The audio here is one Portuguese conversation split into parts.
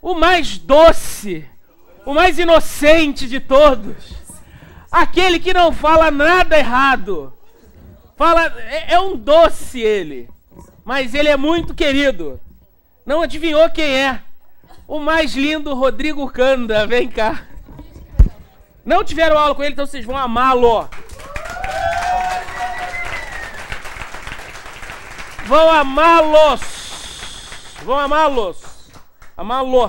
o mais doce, o mais inocente de todos, aquele que não fala nada errado. Fala, é, é um doce ele, mas ele é muito querido. Não adivinhou quem é? O mais lindo Rodrigo Canda, vem cá. Não tiveram aula com ele, então vocês vão amá-lo. Vão amá-los. Vão amá-los. Amalô.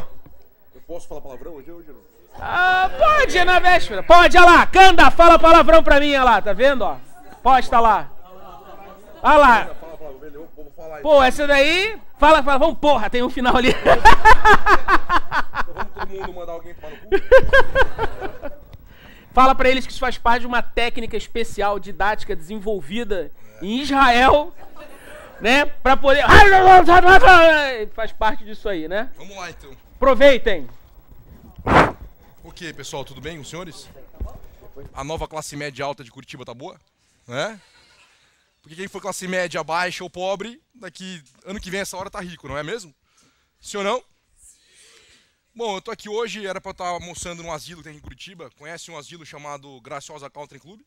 Eu posso falar palavrão hoje ou não? Ah, pode, é na véspera. Pode, olha lá. Canda, fala palavrão pra mim, olha lá. Tá vendo, ó? Pode, tá lá. Olha lá. Pô, essa daí... Fala, fala. Vamos, porra. Tem um final ali. Então vamos todo mundo mandar alguém tomar no cu? Fala para eles que isso faz parte de uma técnica especial didática desenvolvida em Israel né? Pra poder. Faz parte disso aí, né? Vamos lá então. Aproveitem! Ok, pessoal, tudo bem com os senhores? A nova classe média alta de Curitiba tá boa? Né? Porque quem for classe média, baixa ou pobre, daqui ano que vem essa hora tá rico, não é mesmo? Sim ou não? Bom, eu tô aqui hoje, era pra eu estar tá almoçando num asilo que tem em Curitiba. Conhece um asilo chamado Graciosa Country Club?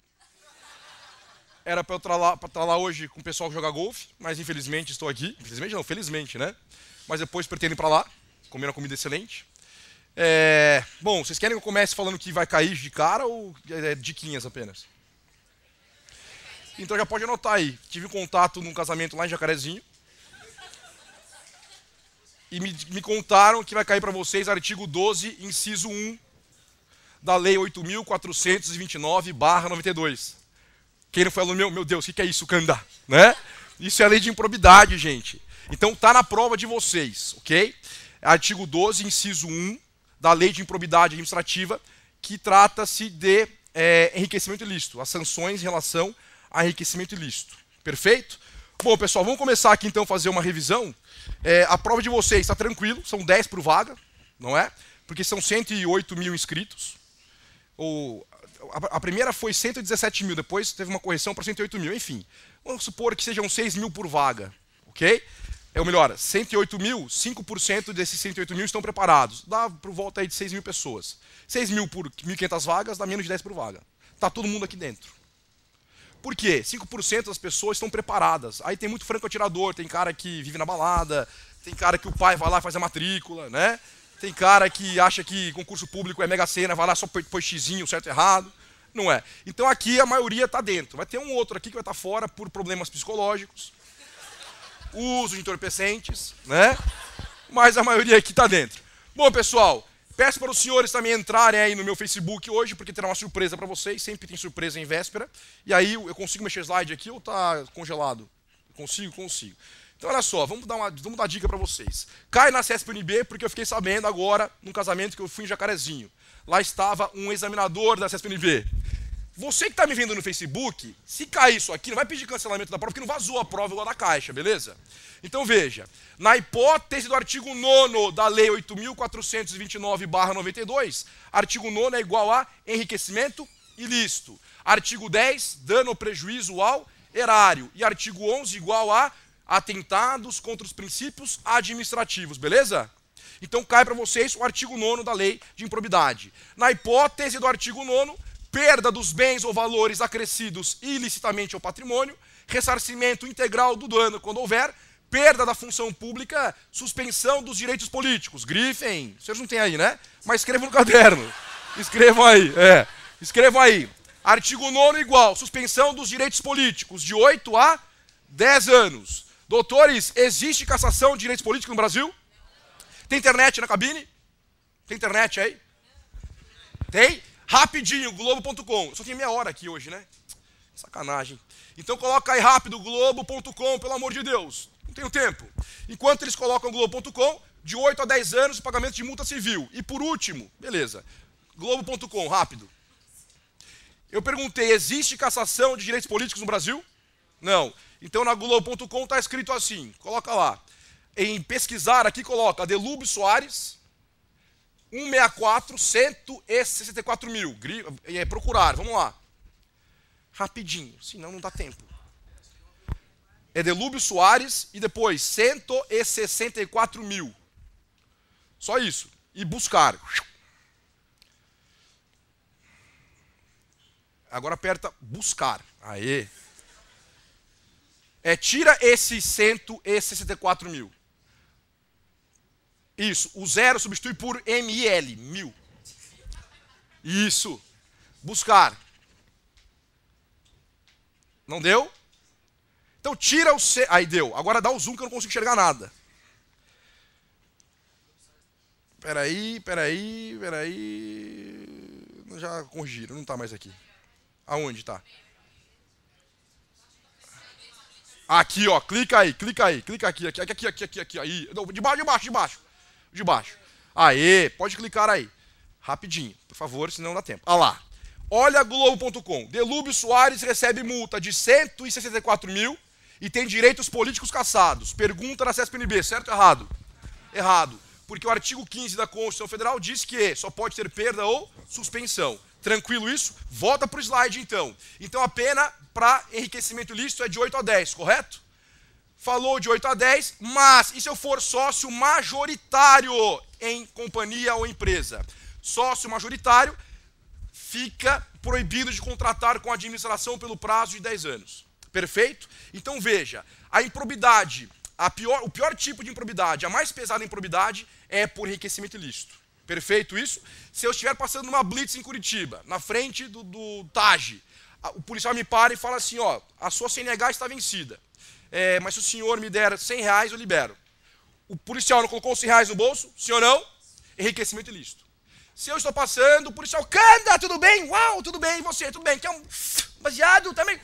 Era para eu estar lá, lá hoje com o pessoal que joga golfe, mas infelizmente estou aqui. Infelizmente não, felizmente, né? Mas depois pretendo ir para lá, comer uma comida excelente. É... Bom, vocês querem que eu comece falando que vai cair de cara ou é, é diquinhas apenas? Então já pode anotar aí. Tive contato num casamento lá em Jacarezinho. E me, me contaram que vai cair para vocês artigo 12, inciso 1 da Lei 8.429, 92. Quem não falou, meu, meu Deus, o que, que é isso, Kanda? Né? Isso é a lei de improbidade, gente. Então tá na prova de vocês, ok? Artigo 12, inciso 1 da lei de improbidade administrativa, que trata-se de é, enriquecimento ilícito, as sanções em relação a enriquecimento ilícito. Perfeito? Bom, pessoal, vamos começar aqui então a fazer uma revisão. É, a prova de vocês está tranquilo, são 10 por vaga, não é? Porque são 108 mil inscritos. Ou a primeira foi 117 mil, depois teve uma correção para 108 mil, enfim. Vamos supor que sejam 6 mil por vaga, ok? É o melhor, 108 mil, 5% desses 108 mil estão preparados. Dá por volta aí de 6 mil pessoas. 6 mil por 1.500 vagas dá menos de 10 por vaga. Está todo mundo aqui dentro. Por quê? 5% das pessoas estão preparadas. Aí tem muito franco atirador, tem cara que vive na balada, tem cara que o pai vai lá e faz a matrícula, né? Tem cara que acha que concurso público é mega cena, vai lá só põe xizinho, certo e errado não é? Então aqui a maioria está dentro. Vai ter um outro aqui que vai estar tá fora por problemas psicológicos, uso de entorpecentes, né? Mas a maioria aqui está dentro. Bom, pessoal, peço para os senhores também entrarem aí no meu Facebook hoje, porque terá uma surpresa para vocês. Sempre tem surpresa em véspera. E aí eu consigo mexer slide aqui ou está congelado? Consigo, consigo. Então, olha só, vamos dar uma vamos dar dica para vocês. Cai na CSPNB porque eu fiquei sabendo agora, num casamento que eu fui em Jacarezinho lá estava um examinador da CSPNV. Você que está me vendo no Facebook, se cair isso aqui, não vai pedir cancelamento da prova, porque não vazou a prova lá da caixa, beleza? Então veja, na hipótese do artigo 9 da Lei 8.429-92, artigo 9 é igual a enriquecimento ilícito. Artigo 10, dano ou prejuízo ao erário. E artigo 11, igual a atentados contra os princípios administrativos, beleza? Então cai para vocês o artigo 9 da lei de improbidade. Na hipótese do artigo 9, perda dos bens ou valores acrescidos ilicitamente ao patrimônio, ressarcimento integral do dano quando houver, perda da função pública, suspensão dos direitos políticos. Grifem, vocês não têm aí, né? Mas escrevam no caderno. Escrevam aí, é. Escrevam aí. Artigo 9 igual, suspensão dos direitos políticos de 8 a 10 anos. Doutores, existe cassação de direitos políticos no Brasil? Tem internet na cabine? Tem internet aí? Tem? Rapidinho, globo.com. Só tem meia hora aqui hoje, né? Sacanagem. Então coloca aí rápido globo.com, pelo amor de Deus. Não tenho tempo. Enquanto eles colocam globo.com, de 8 a 10 anos o pagamento de multa civil. E por último, beleza. globo.com, rápido. Eu perguntei, existe cassação de direitos políticos no Brasil? Não. Então na globo.com está escrito assim, coloca lá em pesquisar aqui coloca Delúbio Soares, 164, 164 mil. É, procurar, vamos lá. Rapidinho, senão não dá tempo. É Delúbio Soares e depois 164 mil. Só isso. E buscar. Agora aperta buscar. Aê. É, tira esses 164 mil. Isso. O zero substitui por ml, mil. Isso. Buscar. Não deu? Então tira o C. Aí deu. Agora dá o zoom que eu não consigo enxergar nada. Peraí, peraí, peraí. Já corrigiram, não tá mais aqui. Aonde tá? Aqui, ó. Clica aí, clica aí, clica aqui, aqui, aqui, aqui, aqui, aqui. Aí. de baixo, de baixo, de baixo de baixo. Aê, pode clicar aí. Rapidinho, por favor, senão não dá tempo. Olha ah lá. Olha Globo.com. Delúbio Soares recebe multa de 164 mil e tem direitos políticos caçados. Pergunta na CESPNB, certo ou errado? Errado. Porque o artigo 15 da Constituição Federal diz que só pode ter perda ou suspensão. Tranquilo isso? Volta para o slide então. Então a pena para enriquecimento ilícito é de 8 a 10, correto? falou de 8 a 10, mas e se eu for sócio majoritário em companhia ou empresa? Sócio majoritário fica proibido de contratar com a administração pelo prazo de 10 anos. Perfeito? Então veja, a improbidade, a pior, o pior tipo de improbidade, a mais pesada improbidade é por enriquecimento ilícito. Perfeito isso? Se eu estiver passando numa blitz em Curitiba, na frente do, do Taj, o policial me para e fala assim, ó, a sua CNH está vencida é, mas se o senhor me der 100 reais, eu libero. O policial não colocou os 100 reais no bolso, senhor não, enriquecimento ilícito. Se eu estou passando, o policial, canda, tudo bem? Uau, tudo bem, e você, tudo bem? Quer um baseado também?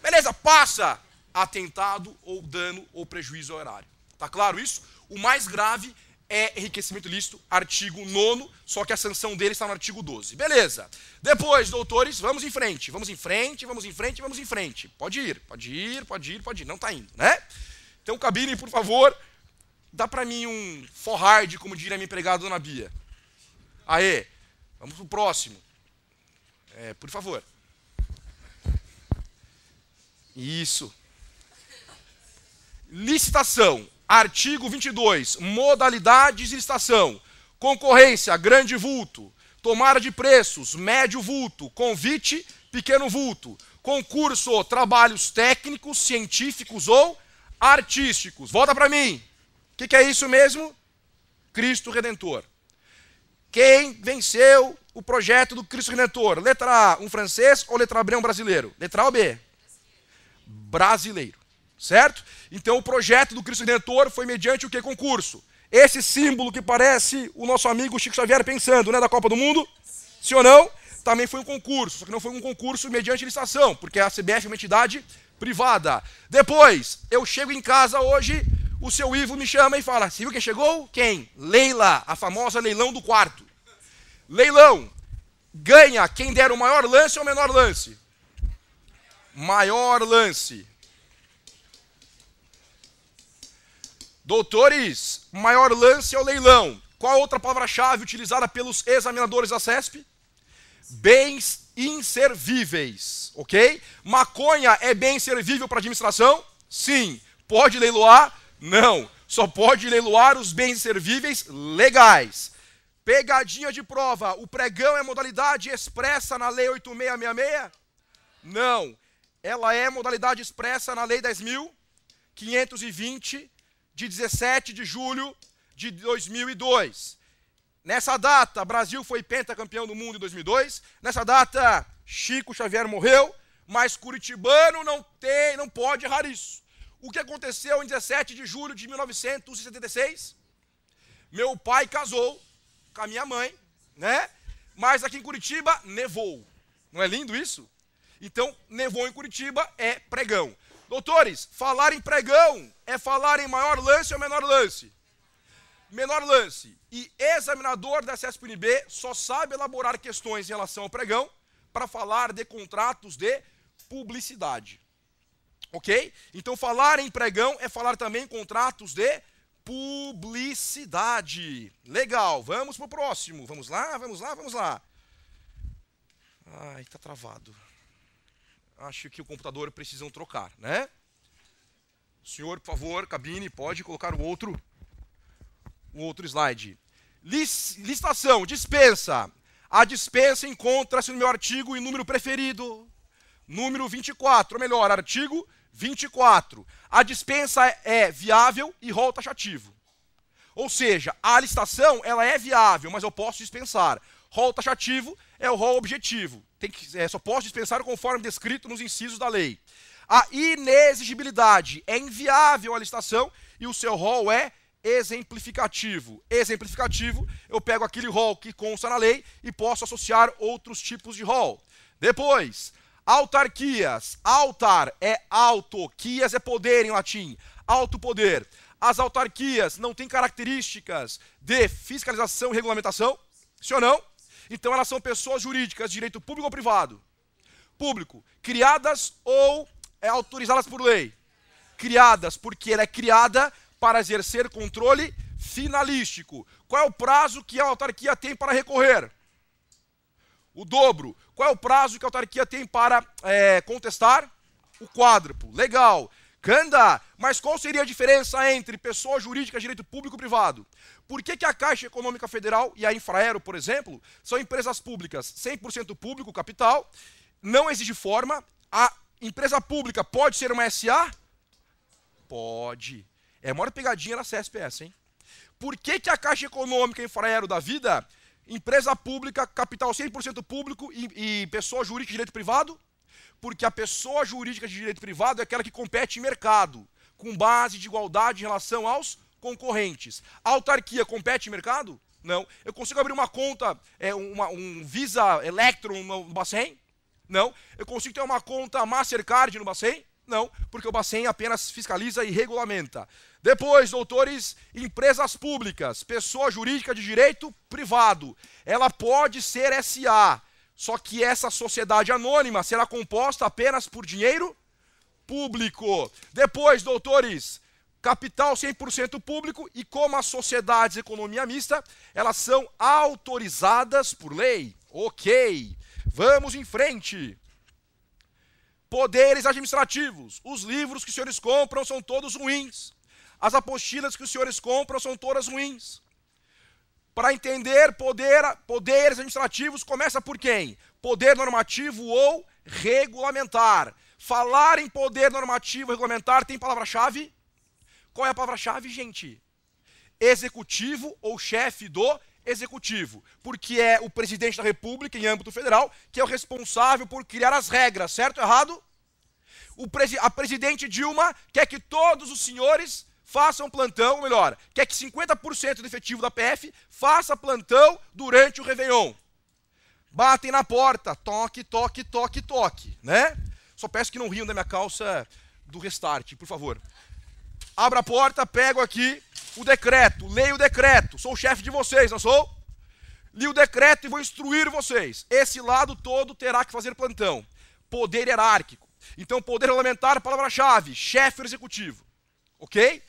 Beleza, passa. Atentado ou dano ou prejuízo ao erário. Tá claro isso? O mais grave é enriquecimento ilícito, artigo 9, só que a sanção dele está no artigo 12. Beleza. Depois, doutores, vamos em frente, vamos em frente, vamos em frente, vamos em frente. Pode ir, pode ir, pode ir, pode ir. Não está indo, né? Então, cabine, por favor, dá para mim um for hard, como diria minha empregada Dona Bia. Aê, vamos pro próximo. É, por favor. Isso. Licitação Artigo 22. Modalidades de licitação: concorrência, grande vulto. Tomada de preços, médio vulto. Convite, pequeno vulto. Concurso, trabalhos técnicos, científicos ou artísticos. Volta para mim. O que, que é isso mesmo? Cristo Redentor. Quem venceu o projeto do Cristo Redentor? Letra A, um francês ou letra B, um brasileiro? Letra A ou B? Brasileiro. Certo? Então o projeto do Cristo Redentor foi mediante o que? Concurso. Esse símbolo que parece o nosso amigo Chico Xavier pensando, né, da Copa do Mundo? Sim, Sim ou não? Também foi um concurso, só que não foi um concurso mediante licitação, porque a CBF é uma entidade privada. Depois, eu chego em casa hoje, o seu Ivo me chama e fala: Você viu quem chegou? Quem? Leila, a famosa leilão do quarto. Leilão, ganha quem der o maior lance ou o menor lance? Maior lance. Doutores, maior lance é o leilão. Qual a outra palavra-chave utilizada pelos examinadores da CESP? Bens inservíveis, ok? Maconha é bem servível para administração? Sim. Pode leiloar? Não. Só pode leiloar os bens inservíveis legais. Pegadinha de prova. O pregão é modalidade expressa na Lei 8666? Não. Ela é modalidade expressa na Lei 10.520 de 17 de julho de 2002. Nessa data, Brasil foi pentacampeão do mundo em 2002. Nessa data, Chico Xavier morreu, mas curitibano não tem, não pode errar isso. O que aconteceu em 17 de julho de 1976? Meu pai casou com a minha mãe, né? Mas aqui em Curitiba nevou. Não é lindo isso? Então, nevou em Curitiba é pregão. Doutores, falar em pregão é falar em maior lance ou menor lance? Menor lance. E examinador da CSPNB só sabe elaborar questões em relação ao pregão para falar de contratos de publicidade. Ok? Então, falar em pregão é falar também em contratos de publicidade. Legal, vamos para o próximo. Vamos lá, vamos lá, vamos lá. Ai, tá travado acho que o computador precisam trocar, né? senhor, por favor, cabine, pode colocar o outro, o outro slide. Listação, dispensa. A dispensa encontra-se no meu artigo e número preferido. Número 24, ou melhor, artigo 24. A dispensa é viável e rol taxativo. Ou seja, a licitação ela é viável, mas eu posso dispensar. Rol taxativo é o rol objetivo tem que, é, só posso dispensar conforme descrito nos incisos da lei. A inexigibilidade é inviável a licitação e o seu rol é exemplificativo. Exemplificativo, eu pego aquele rol que consta na lei e posso associar outros tipos de rol. Depois, autarquias. Altar é auto, quias é poder em latim. Alto poder. As autarquias não têm características de fiscalização e regulamentação? Sim ou não? Então elas são pessoas jurídicas, direito público ou privado? Público. Criadas ou é, autorizadas por lei? Criadas, porque ela é criada para exercer controle finalístico. Qual é o prazo que a autarquia tem para recorrer? O dobro. Qual é o prazo que a autarquia tem para é, contestar? O quádruplo. Legal. Canda, mas qual seria a diferença entre pessoa jurídica, direito público e privado? Por que, que a Caixa Econômica Federal e a Infraero, por exemplo, são empresas públicas, 100% público, capital, não exige forma, a empresa pública pode ser uma SA? Pode. É a maior pegadinha na CSPS, hein? Por que, que a Caixa Econômica e Infraero da Vida, empresa pública, capital 100% público e, e pessoa jurídica de direito privado? Porque a pessoa jurídica de direito privado é aquela que compete em mercado, com base de igualdade em relação aos concorrentes. A autarquia compete mercado? Não. Eu consigo abrir uma conta, é, uma, um Visa Electron no Bacen? Não. Eu consigo ter uma conta Mastercard no Bacen? Não, porque o Bacen apenas fiscaliza e regulamenta. Depois, doutores, empresas públicas, pessoa jurídica de direito privado. Ela pode ser SA, só que essa sociedade anônima será composta apenas por dinheiro público. Depois, doutores, Capital 100% público e como as sociedades de economia mista, elas são autorizadas por lei. OK. Vamos em frente. Poderes administrativos. Os livros que os senhores compram são todos ruins. As apostilas que os senhores compram são todas ruins. Para entender poder, poderes administrativos, começa por quem? Poder normativo ou regulamentar. Falar em poder normativo regulamentar tem palavra-chave? Qual é a palavra-chave, gente? Executivo ou chefe do executivo, porque é o presidente da República em âmbito federal que é o responsável por criar as regras, certo ou errado? O presi a presidente Dilma quer que todos os senhores façam plantão, ou melhor, quer que 50% do efetivo da PF faça plantão durante o Réveillon. Batem na porta, toque, toque, toque, toque, né? Só peço que não riam da minha calça do restart, por favor abro a porta, pego aqui o decreto, leio o decreto, sou o chefe de vocês, não sou? Li o decreto e vou instruir vocês. Esse lado todo terá que fazer plantão. Poder hierárquico. Então, poder regulamentar, palavra-chave, chefe executivo. Ok?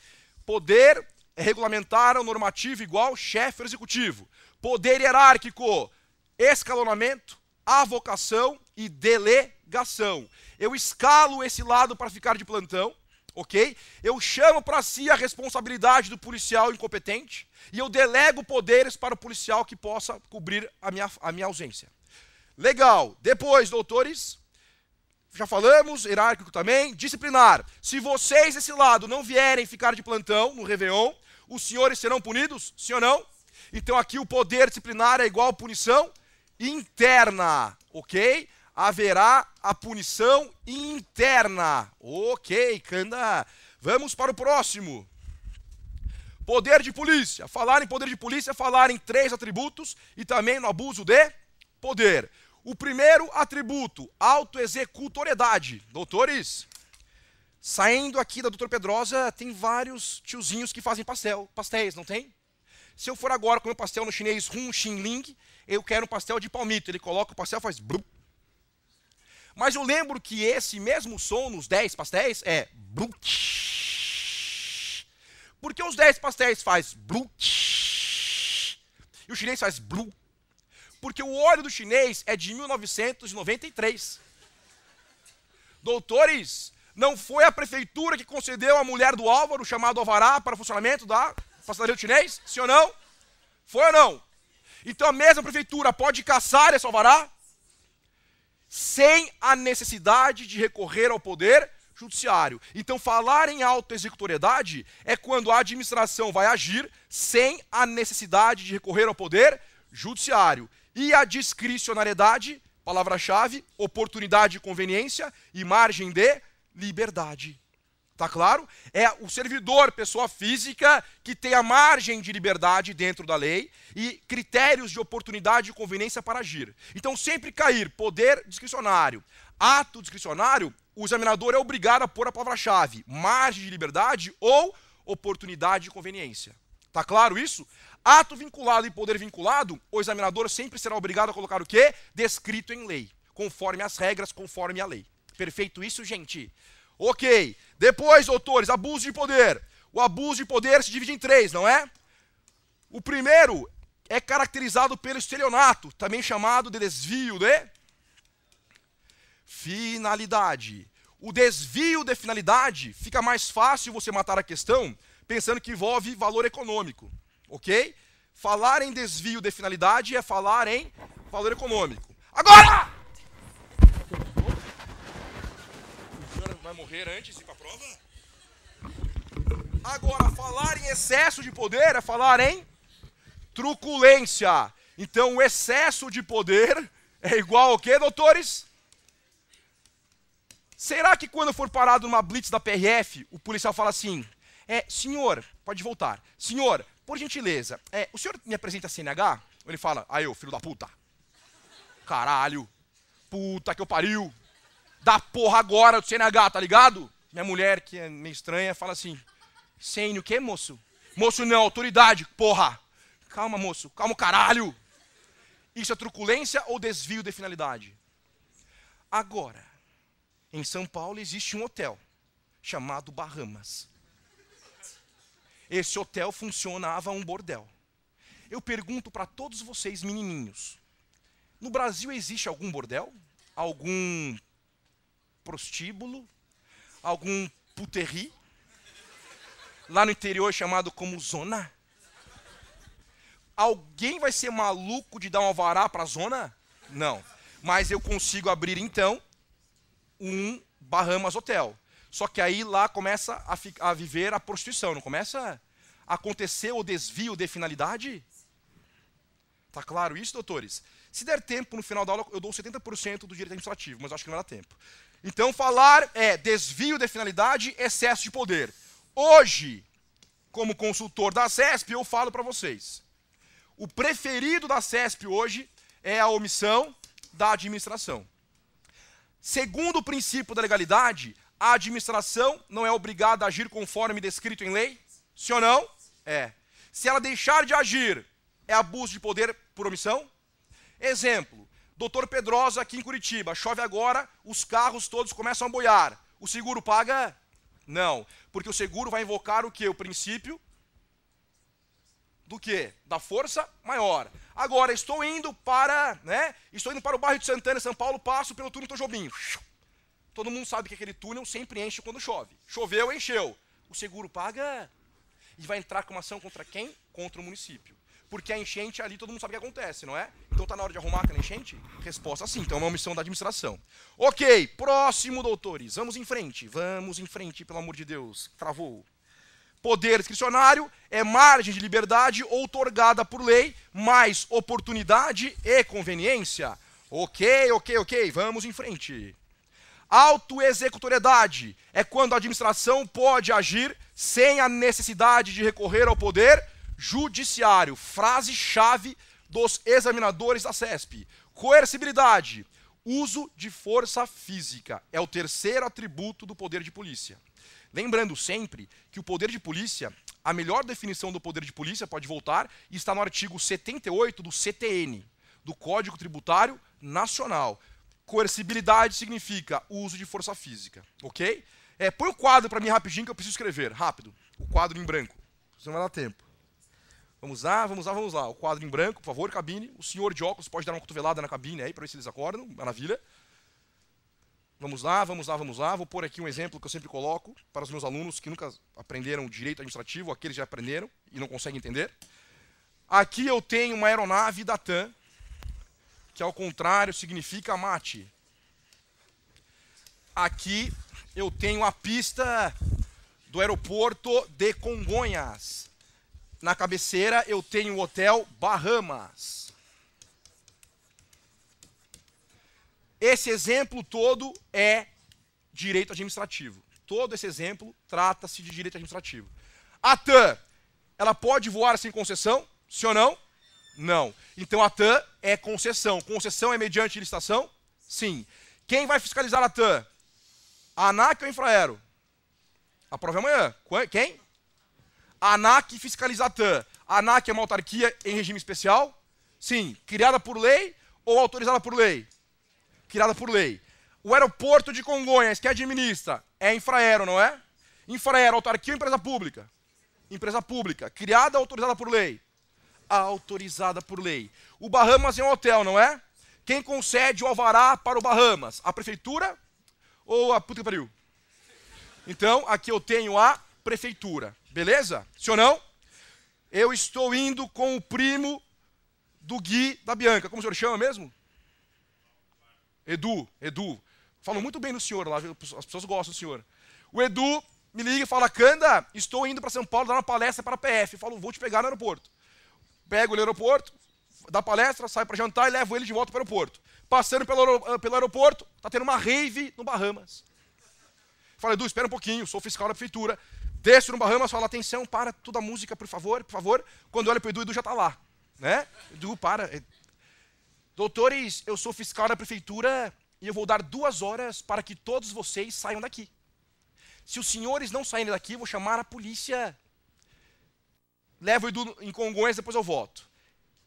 Poder é regulamentar ou normativo igual chefe executivo. Poder hierárquico, escalonamento, avocação e delegação. Eu escalo esse lado para ficar de plantão ok? Eu chamo para si a responsabilidade do policial incompetente e eu delego poderes para o policial que possa cobrir a minha, a minha ausência. Legal. Depois, doutores, já falamos, hierárquico também, disciplinar. Se vocês desse lado não vierem ficar de plantão no Réveillon, os senhores serão punidos? Sim ou não? Então aqui o poder disciplinar é igual punição interna, ok? haverá a punição interna. Ok, Canda. Vamos para o próximo. Poder de polícia. Falar em poder de polícia, falar em três atributos e também no abuso de poder. O primeiro atributo, autoexecutoriedade. Doutores, saindo aqui da Doutor Pedrosa, tem vários tiozinhos que fazem pastel, pastéis, não tem? Se eu for agora comer pastel no chinês Hun Xin Ling, eu quero um pastel de palmito. Ele coloca o pastel e faz blup, mas eu lembro que esse mesmo som nos 10 pastéis é. Porque os 10 pastéis faz. E o chinês faz. Porque o óleo do chinês é de 1993. Doutores, não foi a prefeitura que concedeu à mulher do Álvaro chamado Alvará para funcionamento da pastelaria do chinês? Sim ou não? Foi ou não? Então a mesma prefeitura pode caçar esse Alvará? sem a necessidade de recorrer ao poder judiciário. Então, falar em autoexecutoriedade é quando a administração vai agir sem a necessidade de recorrer ao poder judiciário. E a discricionariedade, palavra-chave, oportunidade e conveniência e margem de liberdade. Tá claro? É o servidor, pessoa física, que tem a margem de liberdade dentro da lei e critérios de oportunidade e conveniência para agir. Então, sempre cair poder discricionário, ato discricionário, o examinador é obrigado a pôr a palavra-chave margem de liberdade ou oportunidade e conveniência. Tá claro isso? Ato vinculado e poder vinculado, o examinador sempre será obrigado a colocar o quê? Descrito em lei, conforme as regras, conforme a lei. Perfeito isso, gente? Ok. Depois, doutores, abuso de poder. O abuso de poder se divide em três, não é? O primeiro é caracterizado pelo estelionato, também chamado de desvio de finalidade. O desvio de finalidade fica mais fácil você matar a questão pensando que envolve valor econômico, ok? Falar em desvio de finalidade é falar em valor econômico. Agora! vai morrer antes de ir para a prova? Agora, falar em excesso de poder é falar em truculência. Então, o excesso de poder é igual ao quê, doutores? Será que quando for parado numa blitz da PRF, o policial fala assim: é, senhor, pode voltar. Senhor, por gentileza, é, o senhor me apresenta a CNH? Ele fala: aí, ah, eu, filho da puta. Caralho. Puta que eu pariu da porra agora do CNH, tá ligado? Minha mulher, que é meio estranha, fala assim: CN o quê, moço? Moço não, autoridade, porra. Calma, moço, calma, caralho. Isso é truculência ou desvio de finalidade? Agora, em São Paulo existe um hotel chamado Bahamas. Esse hotel funcionava um bordel. Eu pergunto para todos vocês, menininhos: no Brasil existe algum bordel? Algum prostíbulo, algum puterri, lá no interior chamado como zona? Alguém vai ser maluco de dar um alvará para a zona? Não. Mas eu consigo abrir então um Bahamas Hotel. Só que aí lá começa a, a viver a prostituição, não começa a acontecer o desvio de finalidade? Tá claro isso, doutores? Se der tempo, no final da aula, eu dou 70% do direito administrativo, mas acho que não dá tempo. Então, falar é desvio de finalidade, excesso de poder. Hoje, como consultor da CESP, eu falo para vocês. O preferido da CESP hoje é a omissão da administração. Segundo o princípio da legalidade, a administração não é obrigada a agir conforme descrito em lei? Sim ou não? É. Se ela deixar de agir, é abuso de poder por omissão? Exemplo, doutor Pedrosa aqui em Curitiba, chove agora, os carros todos começam a boiar. O seguro paga? Não, porque o seguro vai invocar o que? O princípio do quê? Da força maior. Agora, estou indo para, né? Estou indo para o bairro de Santana, São Paulo, passo pelo túnel do Todo mundo sabe que aquele túnel sempre enche quando chove. Choveu, encheu. O seguro paga e vai entrar com uma ação contra quem? Contra o município porque a enchente ali todo mundo sabe o que acontece, não é? Então tá na hora de arrumar aquela enchente? Resposta sim, então é uma missão da administração. Ok, próximo, doutores. Vamos em frente, vamos em frente, pelo amor de Deus. Travou. Poder discricionário é margem de liberdade outorgada por lei, mais oportunidade e conveniência. Ok, ok, ok, vamos em frente. Autoexecutoriedade é quando a administração pode agir sem a necessidade de recorrer ao poder Judiciário, frase-chave dos examinadores da CESP. Coercibilidade, uso de força física. É o terceiro atributo do poder de polícia. Lembrando sempre que o poder de polícia, a melhor definição do poder de polícia, pode voltar, está no artigo 78 do CTN, do Código Tributário Nacional. Coercibilidade significa uso de força física, ok? É, põe o quadro para mim rapidinho que eu preciso escrever, rápido. O quadro em branco, senão vai dar tempo. Vamos lá, vamos lá, vamos lá. O quadro em branco, por favor, cabine. O senhor de óculos pode dar uma cotovelada na cabine aí para ver se eles acordam. Maravilha. Vamos lá, vamos lá, vamos lá. Vou pôr aqui um exemplo que eu sempre coloco para os meus alunos que nunca aprenderam direito administrativo, aqueles que já aprenderam e não conseguem entender. Aqui eu tenho uma aeronave da TAM, que ao contrário significa mate. Aqui eu tenho a pista do aeroporto de Congonhas. Na cabeceira eu tenho o hotel Bahamas. Esse exemplo todo é direito administrativo. Todo esse exemplo trata-se de direito administrativo. A TAM, ela pode voar sem concessão? Sim ou não? Não. Então a TAM é concessão. Concessão é mediante licitação? Sim. Quem vai fiscalizar a TAM? A ANAC ou a Infraero? A prova é amanhã. Quem? ANAC fiscaliza ANAC é uma autarquia em regime especial? Sim. Criada por lei ou autorizada por lei? Criada por lei. O aeroporto de Congonhas, que administra, é Infraero, não é? Infraero, autarquia ou empresa pública? Empresa pública. Criada ou autorizada por lei? Autorizada por lei. O Bahamas é um hotel, não é? Quem concede o alvará para o Bahamas? A prefeitura ou a puta que pariu? Então, aqui eu tenho a prefeitura. Beleza? Sim ou não? Eu estou indo com o primo do Gui da Bianca. Como o senhor chama mesmo? Edu, Edu. Falo muito bem do senhor lá, as pessoas gostam do senhor. O Edu me liga e fala: Canda, estou indo para São Paulo dar uma palestra para a PF. Eu falo: vou te pegar no aeroporto. Pego ele no aeroporto, dá palestra, saio para jantar e levo ele de volta para o aeroporto. Passando pelo, eh, pelo aeroporto, tá tendo uma rave no Bahamas. Falei, Edu, espera um pouquinho, sou fiscal da prefeitura desço no Bahamas, falo, atenção, para toda a música, por favor, por favor. Quando olho para o Edu, Edu já está lá. Né? Edu, para. É, Doutores, eu sou fiscal da prefeitura e eu vou dar duas horas para que todos vocês saiam daqui. Se os senhores não saírem daqui, eu vou chamar a polícia. Levo o Edu em Congonhas, depois eu volto.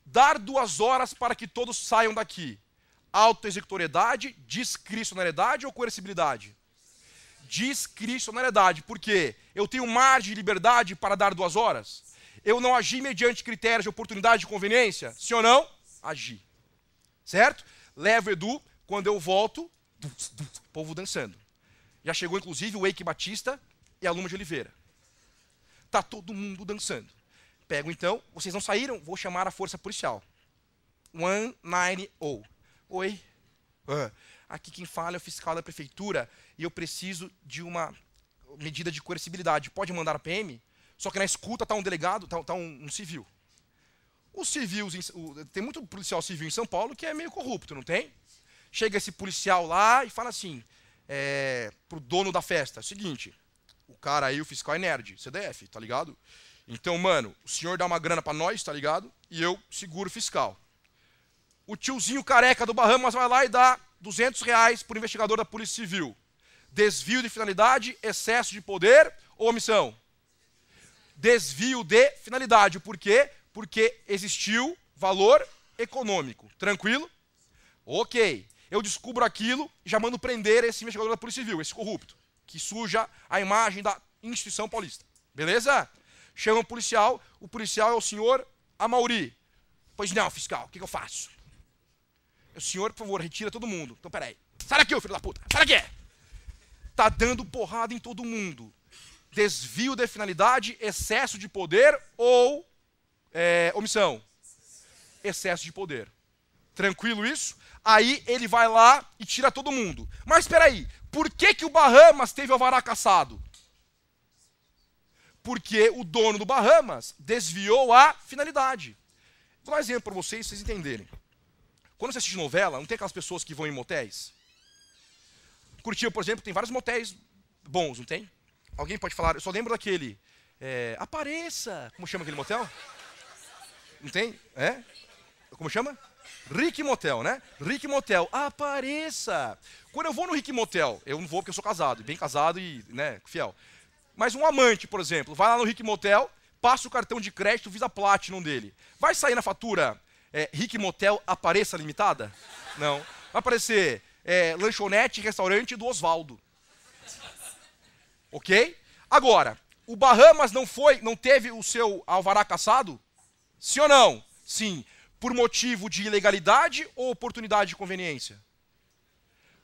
Dar duas horas para que todos saiam daqui. Autoexecutoriedade, discricionariedade ou coercibilidade? discricionariedade, porque eu tenho margem de liberdade para dar duas horas? Eu não agi mediante critérios de oportunidade e conveniência? se ou não? Agi. Certo? Levo o Edu, quando eu volto, povo dançando. Já chegou, inclusive, o Eike Batista e a Luma de Oliveira. Tá todo mundo dançando. Pego, então, vocês não saíram? Vou chamar a força policial. one nine 190. Oi, Aqui quem fala é o fiscal da prefeitura e eu preciso de uma medida de coercibilidade. Pode mandar a PM? Só que na escuta está um delegado, está tá um, um, civil. Os civis, tem muito policial civil em São Paulo que é meio corrupto, não tem? Chega esse policial lá e fala assim, é, pro dono da festa, seguinte, o cara aí, o fiscal é nerd, CDF, tá ligado? Então, mano, o senhor dá uma grana para nós, tá ligado? E eu seguro o fiscal o tiozinho careca do Bahamas vai lá e dá 200 reais para o investigador da Polícia Civil. Desvio de finalidade, excesso de poder ou omissão? Desvio de finalidade. Por quê? Porque existiu valor econômico. Tranquilo? Ok. Eu descubro aquilo e já mando prender esse investigador da Polícia Civil, esse corrupto, que suja a imagem da instituição paulista. Beleza? Chama o policial, o policial é o senhor Amauri. Pois não, fiscal, o que, que eu faço? Senhor, por favor, retira todo mundo. Então, peraí. Sai daqui, filho da puta. Sai daqui. Tá dando porrada em todo mundo. Desvio de finalidade, excesso de poder ou é, omissão? Excesso de poder. Tranquilo isso? Aí ele vai lá e tira todo mundo. Mas peraí, por que, que o Bahamas teve o alvará caçado? Porque o dono do Bahamas desviou a finalidade. Vou dar um exemplo para vocês, vocês entenderem. Quando você assiste novela, não tem aquelas pessoas que vão em motéis? Curitiba, por exemplo, tem vários motéis bons, não tem? Alguém pode falar, eu só lembro daquele. É, apareça! Como chama aquele motel? Não tem? É? Como chama? Rick Motel, né? Rick Motel, apareça! Quando eu vou no Rick Motel, eu não vou porque eu sou casado, bem casado e, né, fiel. Mas um amante, por exemplo, vai lá no Rick Motel, passa o cartão de crédito Visa Platinum dele. Vai sair na fatura é, Rick Motel apareça limitada? Não. Vai aparecer é, lanchonete, restaurante do Oswaldo. Ok? Agora, o Bahamas não foi, não teve o seu alvará caçado? Sim ou não? Sim. Por motivo de ilegalidade ou oportunidade de conveniência?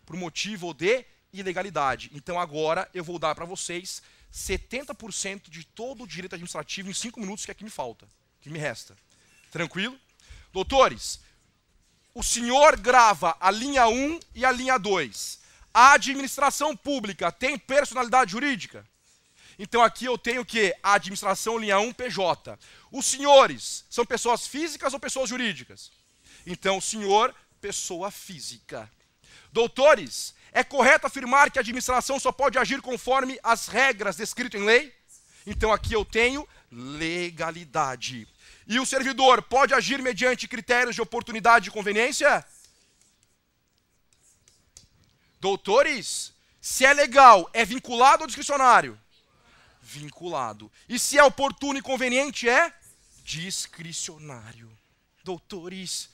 Por motivo de ilegalidade. Então agora eu vou dar para vocês 70% de todo o direito administrativo em 5 minutos que aqui é me falta, que me resta. Tranquilo? Doutores, o senhor grava a linha 1 e a linha 2. A administração pública tem personalidade jurídica? Então aqui eu tenho que a administração linha 1 PJ. Os senhores são pessoas físicas ou pessoas jurídicas? Então, o senhor, pessoa física. Doutores, é correto afirmar que a administração só pode agir conforme as regras descritas em lei? Então aqui eu tenho legalidade e o servidor pode agir mediante critérios de oportunidade e conveniência? Doutores, se é legal, é vinculado ao discricionário? Vinculado. E se é oportuno e conveniente, é discricionário. Doutores,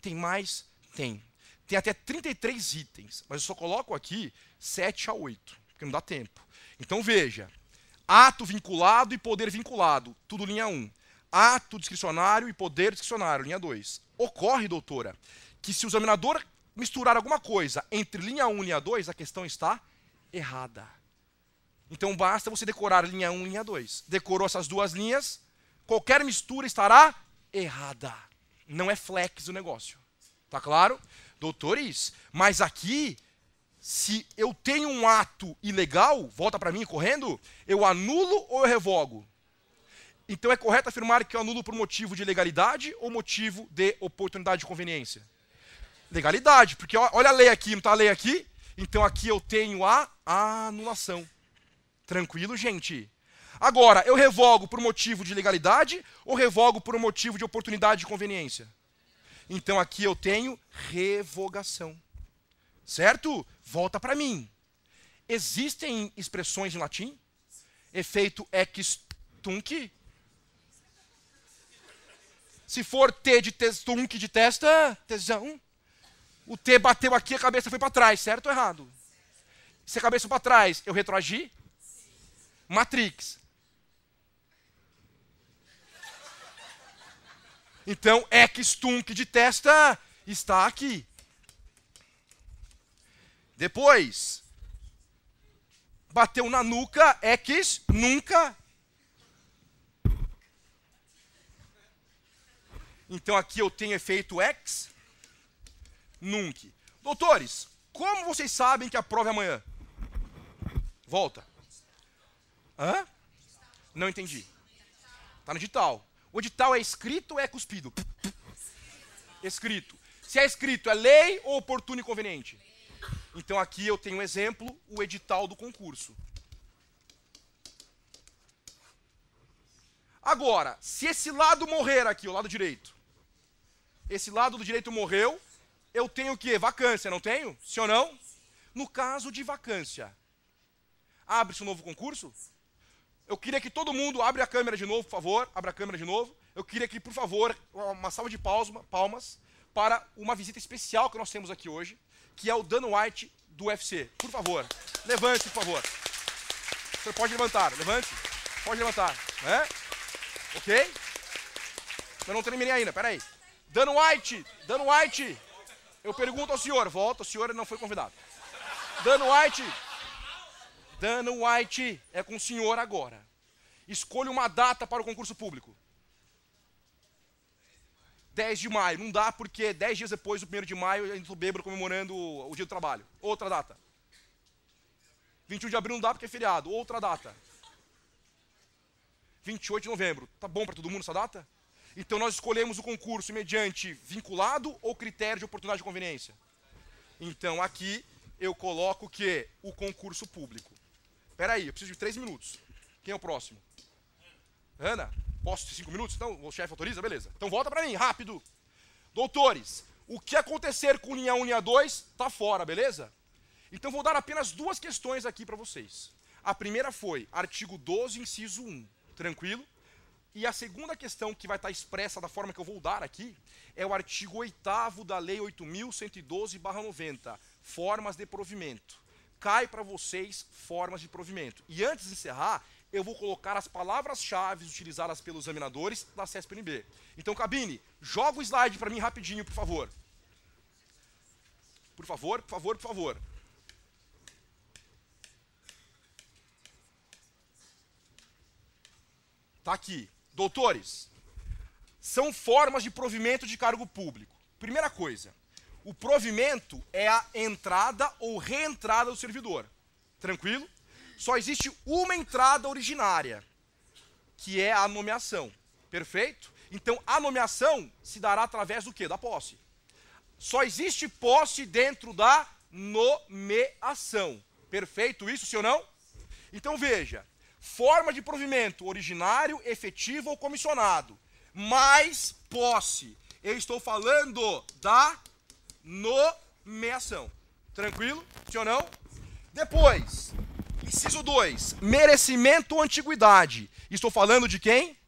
tem mais? Tem. Tem até 33 itens, mas eu só coloco aqui 7 a 8, porque não dá tempo. Então veja: ato vinculado e poder vinculado, tudo linha 1 ato discricionário e poder discricionário, linha 2. Ocorre, doutora, que se o examinador misturar alguma coisa entre linha 1 um e linha 2, a questão está errada. Então basta você decorar linha 1 um e linha 2. Decorou essas duas linhas, qualquer mistura estará errada. Não é flex o negócio. Tá claro? Doutores, mas aqui se eu tenho um ato ilegal, volta para mim correndo, eu anulo ou eu revogo? Então é correto afirmar que eu anulo por motivo de legalidade ou motivo de oportunidade de conveniência? Legalidade, porque olha a lei aqui, não está a lei aqui? Então aqui eu tenho a anulação. Tranquilo, gente? Agora, eu revogo por motivo de legalidade ou revogo por motivo de oportunidade de conveniência? Então aqui eu tenho revogação. Certo? Volta para mim. Existem expressões em latim? Efeito ex tunc, se for T de testunc de testa, tesão. O T bateu aqui, a cabeça foi para trás, certo ou errado? Se a cabeça foi para trás, eu retroagi? Matrix. Então, X extunc de testa está aqui. Depois, bateu na nuca, X nunca Então aqui eu tenho efeito ex nunc. Doutores, como vocês sabem que a prova é amanhã? Volta. Hã? Não entendi. Tá no edital. O edital é escrito ou é cuspido? Escrito. Se é escrito, é lei ou oportuno e conveniente? Então aqui eu tenho um exemplo, o edital do concurso. Agora, se esse lado morrer aqui, o lado direito, esse lado do direito morreu, eu tenho o quê? Vacância, não tenho? Sim ou não? No caso de vacância, abre-se um novo concurso? Eu queria que todo mundo abre a câmera de novo, por favor, abra a câmera de novo. Eu queria que, por favor, uma salva de palmas para uma visita especial que nós temos aqui hoje, que é o Dan White do UFC. Por favor, levante, por favor. Você pode levantar, levante. Pode levantar, né? Ok? Eu não terminei ainda, peraí. Dan White, Dan White, eu pergunto ao senhor, volta, o senhor não foi convidado. Dan White, Dan White é com o senhor agora. Escolha uma data para o concurso público. 10 de maio, não dá porque 10 dias depois do 1 de maio eu estou tá bêbado comemorando o, o dia do trabalho. Outra data. 21 de abril não dá porque é feriado. Outra data. 28 de novembro. Tá bom para todo mundo essa data? Então nós escolhemos o concurso mediante vinculado ou critério de oportunidade de conveniência. Então aqui eu coloco que o concurso público. Espera aí, eu preciso de três minutos. Quem é o próximo? Ana, posso de cinco minutos? Então o chefe autoriza? Beleza. Então volta para mim, rápido. Doutores, o que acontecer com linha 1 e linha 2 está fora, beleza? Então vou dar apenas duas questões aqui para vocês. A primeira foi artigo 12, inciso 1. Tranquilo? E a segunda questão que vai estar expressa da forma que eu vou dar aqui é o artigo 8 da Lei 8.112-90, formas de provimento. Cai para vocês formas de provimento. E antes de encerrar, eu vou colocar as palavras-chave utilizadas pelos examinadores da CSPNB. Então, cabine, joga o slide para mim rapidinho, por favor. Por favor, por favor, por favor. Tá aqui. Doutores, são formas de provimento de cargo público. Primeira coisa, o provimento é a entrada ou reentrada do servidor. Tranquilo? Só existe uma entrada originária, que é a nomeação. Perfeito? Então a nomeação se dará através do quê? Da posse. Só existe posse dentro da nomeação. Perfeito isso, sim ou não? Então veja, Forma de provimento: originário, efetivo ou comissionado. Mais posse. Eu estou falando da nomeação. Tranquilo? Sim ou não? Depois, inciso 2, merecimento ou antiguidade. Estou falando de quem?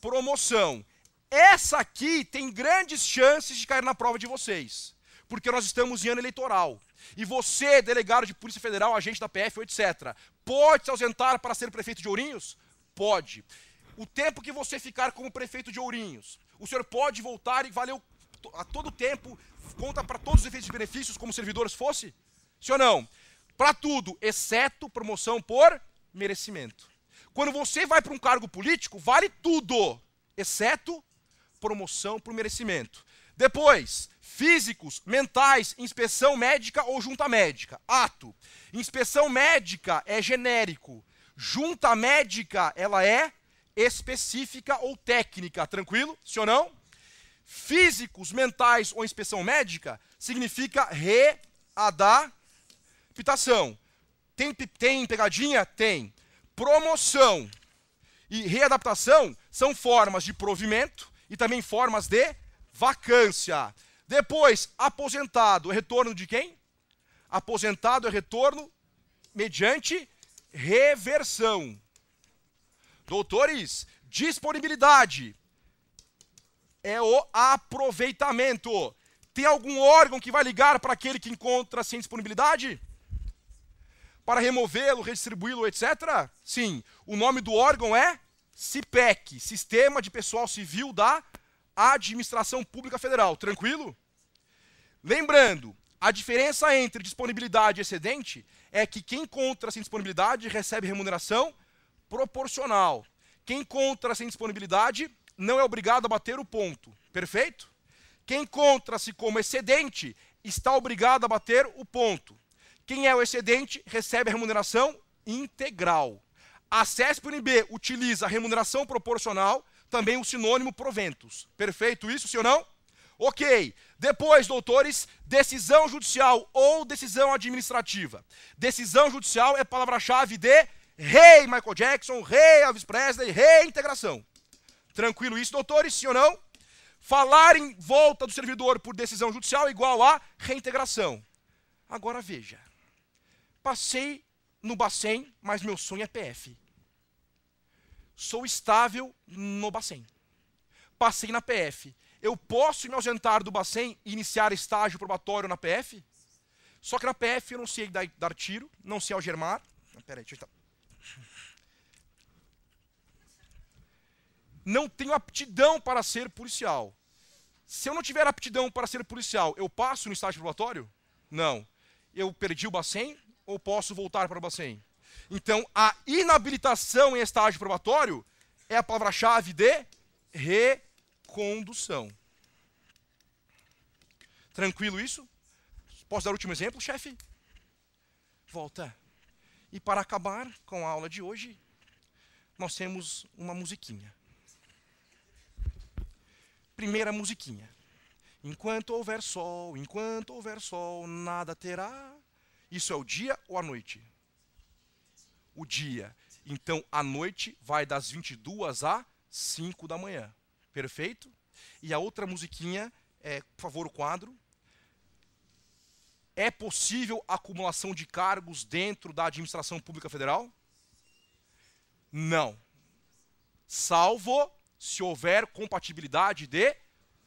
Promoção. Essa aqui tem grandes chances de cair na prova de vocês, porque nós estamos em ano eleitoral. E você, delegado de Polícia Federal, agente da PF, etc., pode se ausentar para ser prefeito de Ourinhos? Pode. O tempo que você ficar como prefeito de Ourinhos, o senhor pode voltar e valeu a todo tempo, conta para todos os efeitos e benefícios como servidores fosse? Sim ou não? Para tudo, exceto promoção por merecimento. Quando você vai para um cargo político, vale tudo, exceto promoção por merecimento. Depois, físicos, mentais, inspeção médica ou junta médica. Ato. Inspeção médica é genérico. Junta médica, ela é específica ou técnica, tranquilo? Sim ou não? Físicos, mentais ou inspeção médica significa readaptação. Tem, tem pegadinha? Tem. Promoção e readaptação são formas de provimento e também formas de vacância. Depois, aposentado é retorno de quem? Aposentado é retorno mediante reversão. Doutores, disponibilidade é o aproveitamento. Tem algum órgão que vai ligar para aquele que encontra sem disponibilidade? Para removê-lo, redistribuí-lo, etc? Sim. O nome do órgão é CIPEC Sistema de Pessoal Civil da Administração Pública Federal. Tranquilo? Lembrando, a diferença entre disponibilidade e excedente é que quem contra sem disponibilidade recebe remuneração proporcional. Quem contra sem disponibilidade não é obrigado a bater o ponto. Perfeito? Quem contra-se como excedente está obrigado a bater o ponto. Quem é o excedente recebe a remuneração integral. A CESP-UNB utiliza a remuneração proporcional também o sinônimo proventos. Perfeito isso, sim ou não? Ok. Depois, doutores, decisão judicial ou decisão administrativa. Decisão judicial é palavra-chave de rei Michael Jackson, rei Elvis Presley, reintegração. Tranquilo isso, doutores, sim ou não? Falar em volta do servidor por decisão judicial é igual a reintegração. Agora veja. Passei no Bacen, mas meu sonho é PF sou estável no Bacen. Passei na PF. Eu posso me ausentar do Bacen e iniciar estágio probatório na PF? Só que na PF eu não sei dar, dar tiro, não sei algemar. Ah, peraí, deixa eu... Tá- não tenho aptidão para ser policial. Se eu não tiver aptidão para ser policial, eu passo no estágio probatório? Não. Eu perdi o Bacen ou posso voltar para o Bacen? Então, a inabilitação em estágio probatório é a palavra-chave de recondução. Tranquilo isso? Posso dar o último exemplo, chefe? Volta. E para acabar com a aula de hoje, nós temos uma musiquinha. Primeira musiquinha. Enquanto houver sol, enquanto houver sol, nada terá. Isso é o dia ou a noite? o dia. Então, a noite vai das 22 às 5 da manhã. Perfeito? E a outra musiquinha é, por favor, o quadro. É possível acumulação de cargos dentro da administração pública federal? Não. Salvo se houver compatibilidade de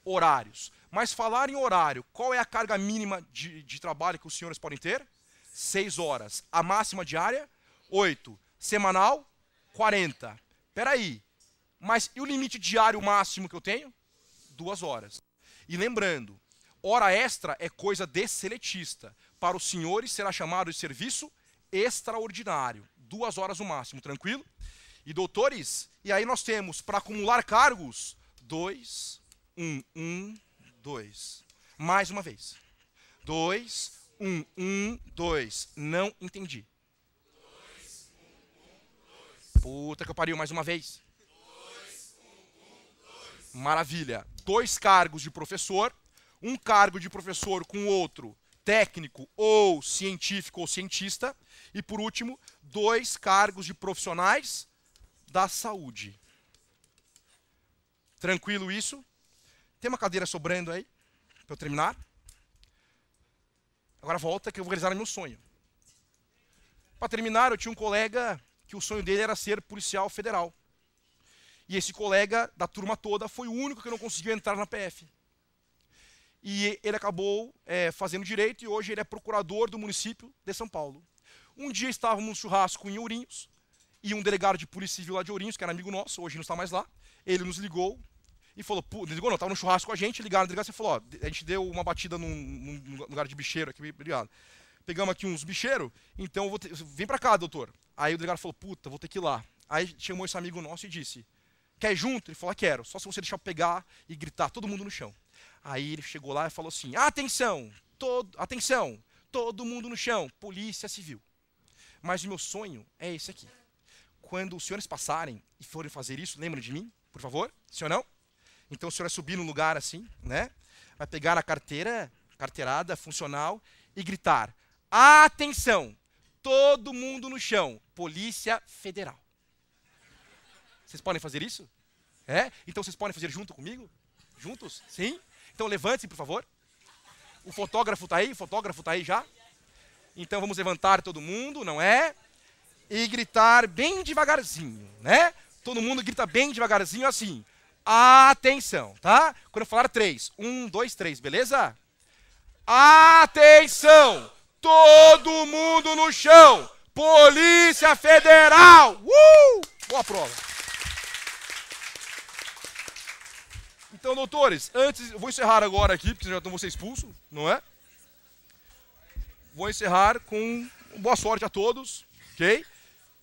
horários. Mas falar em horário, qual é a carga mínima de, de trabalho que os senhores podem ter? Seis horas. A máxima diária? 8. Semanal, 40. Peraí, mas e o limite diário máximo que eu tenho? Duas horas. E lembrando, hora extra é coisa de seletista. Para os senhores será chamado de serviço extraordinário. Duas horas no máximo, tranquilo? E doutores, e aí nós temos para acumular cargos: 2, 1, 1, 2. Mais uma vez: 2, 1, 1, 2. Não entendi. Puta que eu pariu mais uma vez. Dois, um, um, Maravilha. Dois cargos de professor, um cargo de professor com outro técnico ou científico ou cientista, e por último, dois cargos de profissionais da saúde. Tranquilo isso? Tem uma cadeira sobrando aí para eu terminar? Agora volta que eu vou realizar meu sonho. Para terminar, eu tinha um colega que o sonho dele era ser policial federal. E esse colega da turma toda foi o único que não conseguiu entrar na PF. E ele acabou é, fazendo direito e hoje ele é procurador do município de São Paulo. Um dia estávamos num churrasco em Ourinhos e um delegado de polícia civil lá de Ourinhos, que era amigo nosso, hoje não está mais lá, ele nos ligou e falou, pô, ligou não, estava no churrasco com a gente, ligaram, delegado você falou, ó, a gente deu uma batida num, num lugar de bicheiro aqui, obrigado pegamos aqui uns bicheiros, então vou ter, vem para cá, doutor. Aí o delegado falou, puta, vou ter que ir lá. Aí chamou esse amigo nosso e disse, quer junto? Ele falou, ah, quero, só se você deixar eu pegar e gritar todo mundo no chão. Aí ele chegou lá e falou assim, atenção, todo, atenção, todo mundo no chão, polícia civil. Mas o meu sonho é esse aqui. Quando os senhores passarem e forem fazer isso, lembrem de mim, por favor, se ou não? Então o senhor vai subir num lugar assim, né? Vai pegar a carteira, carteirada, funcional, e gritar, Atenção! Todo mundo no chão. Polícia Federal. Vocês podem fazer isso? É? Então vocês podem fazer junto comigo? Juntos? Sim? Então levante-se, por favor. O fotógrafo está aí? O fotógrafo está aí já? Então vamos levantar todo mundo, não é? E gritar bem devagarzinho, né? Todo mundo grita bem devagarzinho assim. Atenção, tá? Quando eu falar três. Um, dois, três, beleza? Atenção! Todo mundo no chão! Polícia Federal! Uh! Boa prova! Então, doutores, antes. Vou encerrar agora aqui, porque já estão vocês expulsos, não é? Vou encerrar com boa sorte a todos, ok?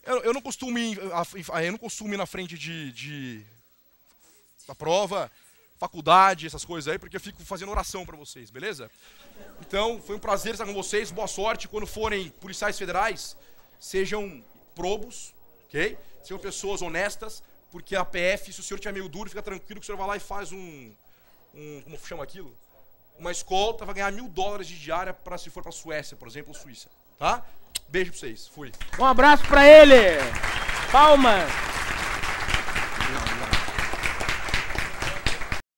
Eu, eu não costumo ir, eu não costumo na frente de, de da prova faculdade, essas coisas aí, porque eu fico fazendo oração para vocês, beleza? Então, foi um prazer estar com vocês. Boa sorte quando forem policiais federais, sejam probos, ok? Sejam pessoas honestas, porque a PF, se o senhor tiver meio duro, fica tranquilo que o senhor vai lá e faz um, um como chama aquilo? Uma escolta, vai ganhar mil dólares de diária para se for para Suécia, por exemplo, ou Suíça, tá? Beijo pra vocês, fui. Um abraço para ele. Palmas.